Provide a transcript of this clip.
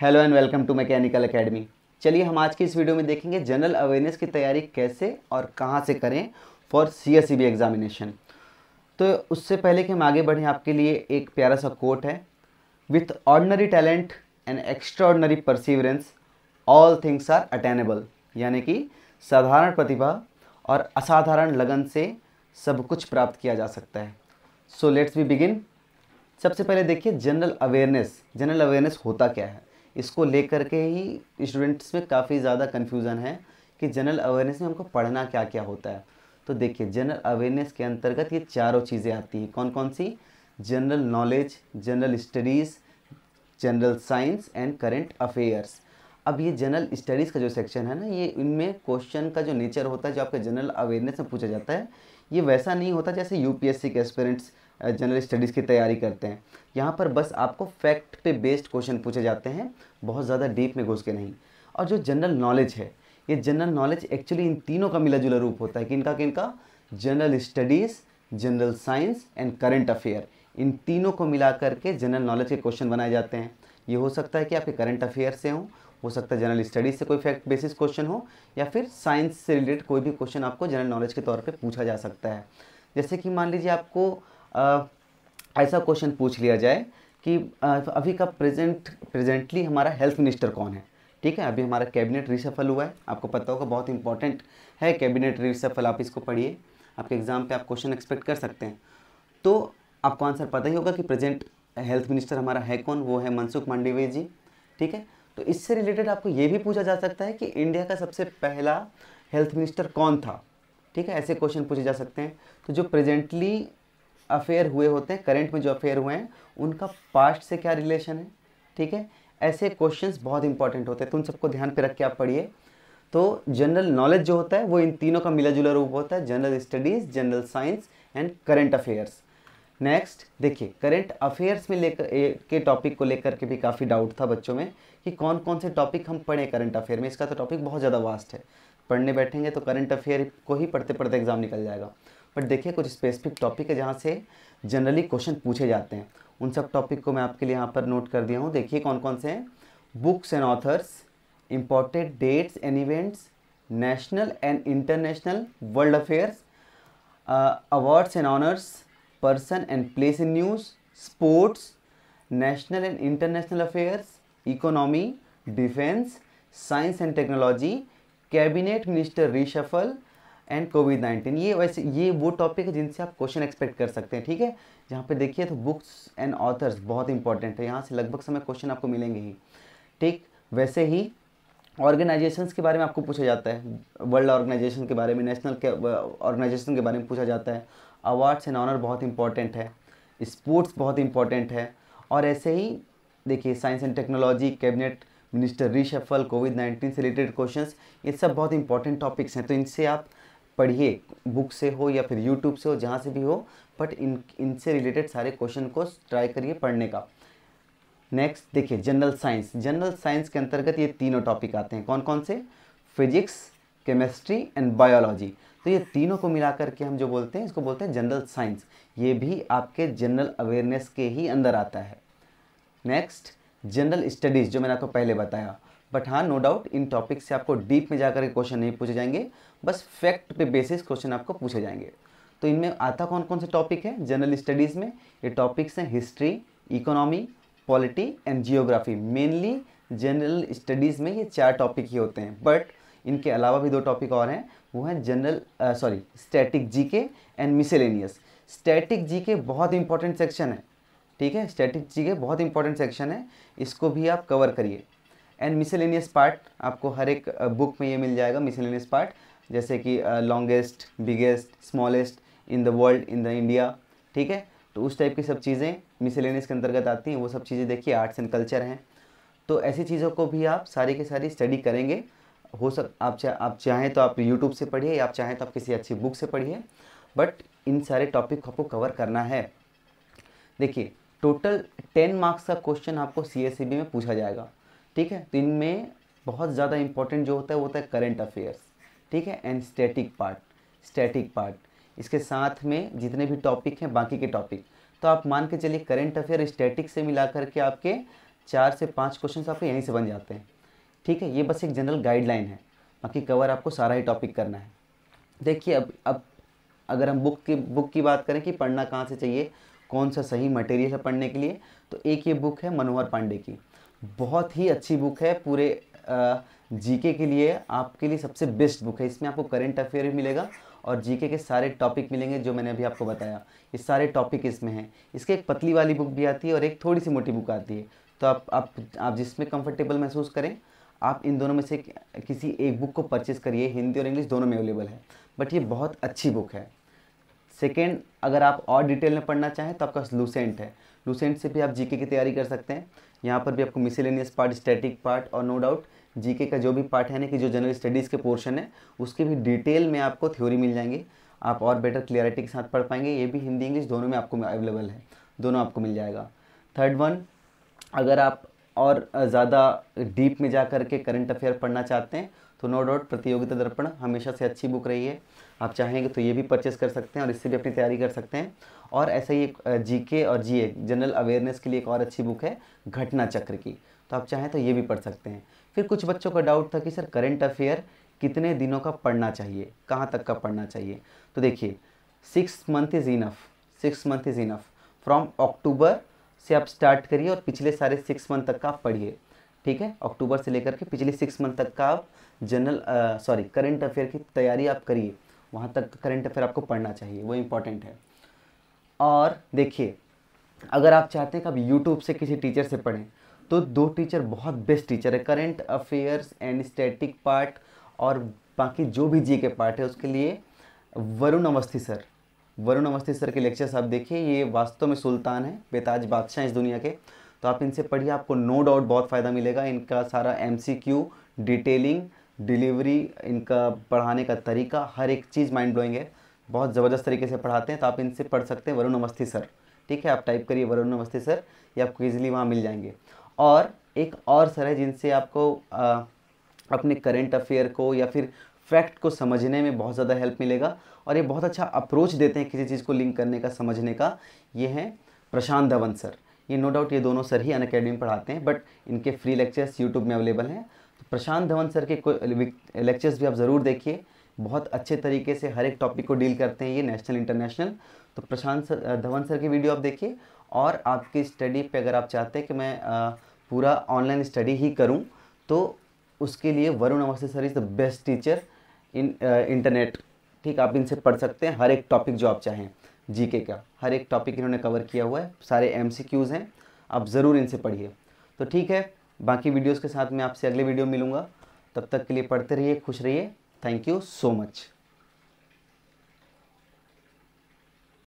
hello and welcome to mechanical academy चलिए हम आज की इस वीडियो में देखेंगे जनरल अवेयरनेस की तैयारी कैसे और कहाँ से करें फॉर सी एस एग्ज़ामिनेशन तो उससे पहले कि हम आगे बढ़ें आपके लिए एक प्यारा सा कोट है with ordinary talent and ordinary perseverance all things are attainable यानी कि साधारण प्रतिभा और असाधारण लगन से सब कुछ प्राप्त किया जा सकता है सो लेट्स बी बिगिन सबसे पहले देखिए जनरल अवेयरनेस जनरल अवेयरनेस होता क्या है इसको लेकर के ही स्टूडेंट्स में काफ़ी ज़्यादा कन्फ्यूज़न है कि जनरल अवेयरनेस में हमको पढ़ना क्या क्या होता है तो देखिए जनरल अवेयरनेस के अंतर्गत ये चारों चीज़ें आती हैं कौन कौन सी general knowledge general studies general science and current affairs अब ये जनरल स्टडीज़ का जो सेक्शन है ना ये इनमें क्वेश्चन का जो नेचर होता है जो आपके जनरल अवेयरनेस में पूछा जाता है ये वैसा नहीं होता जैसे यूपीएससी के एस्पेरेंट्स जनरल स्टडीज़ की तैयारी करते हैं यहाँ पर बस आपको फैक्ट पे बेस्ड क्वेश्चन पूछे जाते हैं बहुत ज़्यादा डीप में घुस के नहीं और जो जनरल नॉलेज है ये जनरल नॉलेज एक्चुअली इन तीनों का मिला जुला रूप होता है किनका किनका general studies general science and current affair इन तीनों को मिला करके जनरल नॉलेज के क्वेश्चन बनाए जाते हैं ये हो सकता है कि आपके करंट अफेयर से हों हो सकता है जनरल स्टडीज़ से कोई फैक्ट बेसिस क्वेश्चन हो या फिर साइंस से रिलेटेड कोई भी क्वेश्चन आपको जनरल नॉलेज के तौर पे पूछा जा सकता है जैसे कि मान लीजिए आपको ऐसा क्वेश्चन पूछ लिया जाए कि अभी का प्रेजेंट प्रेजेंटली हमारा हेल्थ मिनिस्टर कौन है ठीक है अभी हमारा कैबिनेट रिसफल हुआ है आपको पता होगा बहुत इंपॉर्टेंट है कैबिनेट रिसफल आप इसको पढ़िए आपके एग्ज़ाम पे आप क्वेश्चन एक्सपेक्ट कर सकते हैं तो आपको आंसर पता ही होगा कि प्रेजेंट हेल्थ मिनिस्टर हमारा है कौन वो है मनसुख मांडवीय जी ठीक है तो इससे रिलेटेड आपको ये भी पूछा जा सकता है कि इंडिया का सबसे पहला हेल्थ मिनिस्टर कौन था ठीक है ऐसे क्वेश्चन पूछे जा सकते हैं तो जो प्रेजेंटली अफेयर हुए होते हैं करंट में जो अफेयर हुए हैं उनका पास्ट से क्या रिलेशन है ठीक है ऐसे क्वेश्चंस बहुत इंपॉर्टेंट होते हैं तो उन सबको ध्यान पे रख के आप पढ़िए तो जनरल नॉलेज जो होता है वो इन तीनों का मिला जुला रूप होता है general studies general science and current affairs next देखिए करेंट अफेयर्स में लेकर के टॉपिक को लेकर के भी काफ़ी डाउट था बच्चों में कि कौन कौन से टॉपिक हम पढ़ें करंट अफेयर में इसका तो टॉपिक बहुत ज़्यादा वास्ट है पढ़ने बैठेंगे तो करंट अफेयर को ही पढ़ते पढ़ते एग्जाम निकल जाएगा बट देखिए कुछ स्पेसिफिक टॉपिक है जहाँ से जनरली क्वेश्चन पूछे जाते हैं उन सब टॉपिक को मैं आपके लिए यहाँ पर नोट कर दिया हूँ देखिए कौन कौन से हैं books and authors important dates and events national and international world affairs awards and honours person and place in news sports national and international affairs economy defence science and technology cabinet minister reshuffle and covid nineteen ये वैसे ये वो topic है जिनसे आप question expect कर सकते हैं ठीक है जहाँ पे देखिए तो बुक्स एंड ऑथर्स बहुत इंपॉर्टेंट है यहाँ से लगभग समय क्वेश्चन आपको मिलेंगे ही ठीक वैसे ही ऑर्गेनाइजेशन के बारे में आपको पूछा जाता है वर्ल्ड ऑर्गेनाइजेशन के बारे में नेशनल ऑर्गेनाइजेशन के बारे में पूछा जाता है अवार्ड्स एंड ऑनर बहुत इंपॉर्टेंट है स्पोर्ट्स बहुत इंपॉर्टेंट है और ऐसे ही देखिए science and technology cabinet minister reshuffle covid nineteen से रिलेटेड क्वेश्चंस ये सब बहुत इंपॉर्टेंट टॉपिक्स हैं तो इनसे आप पढ़िए बुक से हो या फिर यूट्यूब से हो जहाँ से भी हो बट इन इनसे रिलेटेड सारे क्वेश्चन को ट्राई करिए पढ़ने का नेक्स्ट देखिए जनरल साइंस जनरल साइंस के अंतर्गत ये तीनों टॉपिक आते हैं कौन कौन से फिजिक्स केमिस्ट्री एंड बायोलॉजी तो ये तीनों को मिला करके हम जो बोलते हैं इसको बोलते हैं जनरल साइंस ये भी आपके जनरल अवेयरनेस के ही अंदर आता है नेक्स्ट जनरल स्टडीज़ जो मैंने आपको पहले बताया बट हाँ नो डाउट इन टॉपिक से आपको डीप में जाकर के क्वेश्चन नहीं पूछे जाएंगे बस फैक्ट पे बेसिस क्वेश्चन आपको पूछे जाएंगे तो इनमें आता कौन कौन से टॉपिक है जनरल स्टडीज़ में ये टॉपिक्स हैं history economy polity and geography mainly general studies में ये चार टॉपिक ही होते हैं बट इनके अलावा भी दो टॉपिक और हैं वो हैं general sorry static GK and miscellaneous static GK बहुत इंपॉर्टेंट सेक्शन है ठीक है स्टैटिक जीके बहुत इंपॉर्टेंट सेक्शन है इसको भी आप कवर करिए एंड मिसेलेनियस पार्ट आपको हर एक बुक में ये मिल जाएगा मिसेलेनियस पार्ट जैसे कि longest biggest smallest in the world in the India ठीक है तो उस टाइप की सब चीज़ें मिसलेनियस के अंतर्गत आती हैं वो सब चीज़ें देखिए आर्ट्स एंड कल्चर हैं तो ऐसी चीज़ों को भी आप सारी के सारी स्टडी करेंगे हो सक आप चा, आप चाहें तो आप यूट्यूब से पढ़िए या आप चाहें तो आप किसी अच्छी बुक से पढ़िए बट इन सारे टॉपिक को आपको कवर करना है देखिए टोटल टेन मार्क्स का क्वेश्चन आपको सी e में पूछा जाएगा ठीक है तो इनमें बहुत ज़्यादा इंपॉर्टेंट जो होता है वो होता है करेंट अफेयर्स ठीक है and static part static part इसके साथ में जितने भी टॉपिक हैं बाकी के टॉपिक तो आप मान के चलिए करेंट अफेयर स्टैटिक से मिला करके आपके चार से पाँच क्वेश्चन आपके यहीं से बन जाते हैं ठीक है ये बस एक जनरल गाइडलाइन है बाकी कवर आपको सारा ही टॉपिक करना है देखिए अब अब अगर हम बुक की बुक की बात करें कि पढ़ना कहाँ से चाहिए कौन सा सही मटेरियल है पढ़ने के लिए तो एक ये बुक है मनोहर पांडे की बहुत ही अच्छी बुक है पूरे जीके के लिए आपके लिए सबसे बेस्ट बुक है इसमें आपको करंट अफेयर भी मिलेगा और जीके के सारे टॉपिक मिलेंगे जो मैंने अभी आपको बताया ये सारे टॉपिक इसमें हैं इसके एक पतली वाली बुक भी आती है और एक थोड़ी सी मोटी बुक आती है तो आप आप आप जिसमें कंफर्टेबल महसूस करें आप इन दोनों में से किसी एक बुक को परचेज़ करिए हिंदी और इंग्लिश दोनों में अवेलेबल है बट ये बहुत अच्छी बुक है सेकेंड अगर आप और डिटेल में पढ़ना चाहें तो आपका लूसेंट है लूसेंट से भी आप जीके की तैयारी कर सकते हैं यहाँ पर भी आपको मिसिलेनियस पार्ट स्टैटिक पार्ट और नो डाउट जीके का जो भी पार्ट है ना कि जो जनरल स्टडीज़ के पोर्शन है उसके भी डिटेल में आपको थ्योरी मिल जाएंगी आप और बेटर क्लियरिटी के साथ पढ़ पाएंगे ये भी हिंदी इंग्लिश दोनों में आपको अवेलेबल है दोनों आपको मिल जाएगा थर्ड वन अगर आप और ज़्यादा डीप में जा कर के करंट अफेयर पढ़ना चाहते हैं तो नो डाउट प्रतियोगिता दर्पण हमेशा से अच्छी बुक रही है आप चाहेंगे तो ये भी परचेस कर सकते हैं और इससे भी अपनी तैयारी कर सकते हैं और ऐसा ही एक जीके और जीए जनरल अवेयरनेस के लिए एक और अच्छी बुक है घटना चक्र की तो आप चाहें तो ये भी पढ़ सकते हैं फिर कुछ बच्चों का डाउट था कि सर करेंट अफेयर कितने दिनों का पढ़ना चाहिए कहाँ तक का पढ़ना चाहिए तो देखिए six month is enough six month is enough from October से आप स्टार्ट करिए और पिछले सारे सिक्स मंथ तक का आप पढ़िए ठीक है अक्टूबर से लेकर के पिछले सिक्स मंथ तक का आप जनरल सॉरी करंट अफेयर की तैयारी आप करिए वहाँ तक करंट अफेयर आपको पढ़ना चाहिए वो इम्पॉर्टेंट है और देखिए अगर आप चाहते हैं कि आप यूट्यूब से किसी टीचर से पढ़ें तो दो टीचर बहुत बेस्ट टीचर है current affairs and static part और बाकी जो भी जी के पार्ट है उसके लिए वरुण अवस्थी सर वरुण अवस्थी सर के लेक्चर्स आप देखिए ये वास्तव में सुल्तान है बेताज बादशाह इस दुनिया के तो आप इनसे पढ़िए आपको नो डाउट बहुत फ़ायदा मिलेगा इनका सारा एम डिटेलिंग डिलीवरी इनका पढ़ाने का तरीका हर एक चीज़ माइंड ब्लोइंग है बहुत ज़बरदस्त तरीके से पढ़ाते हैं तो आप इनसे पढ़ सकते हैं वरुण अवस्थी सर ठीक है आप टाइप करिए वरुण अवस्थी सर ये आपको ईजिली वहाँ मिल जाएंगे और एक और सर है जिनसे आपको आ, अपने करेंट अफेयर को या फिर फैक्ट को समझने में बहुत ज़्यादा हेल्प मिलेगा और ये बहुत अच्छा अप्रोच देते हैं किसी चीज़ को लिंक करने का समझने का ये हैं प्रशांत धवन सर ये नो डाउट ये दोनों सर ही अन अकेडमी में पढ़ाते हैं बट इनके फ्री लेक्चर्स यूट्यूब में अवेलेबल हैं प्रशांत धवन सर के लेक्चर्स भी आप ज़रूर देखिए बहुत अच्छे तरीके से हर एक टॉपिक को डील करते हैं ये नेशनल इंटरनेशनल तो प्रशांत सर धवन सर की वीडियो आप देखिए और आपकी स्टडी पे अगर आप चाहते हैं कि मैं पूरा ऑनलाइन स्टडी ही करूं तो उसके लिए Varun Awasthi sir is the best teacher in internet ठीक आप इनसे पढ़ सकते हैं हर एक टॉपिक जो आप चाहें जीके का हर एक टॉपिक इन्होंने कवर किया हुआ है सारे एमसीक्यूज़ हैं आप ज़रूर इनसे पढ़िए तो ठीक है बाकी वीडियोज़ के साथ मैं आपसे अगले वीडियो मिलूँगा तब तक के लिए पढ़ते रहिए खुश रहिए थैंक यू सो मच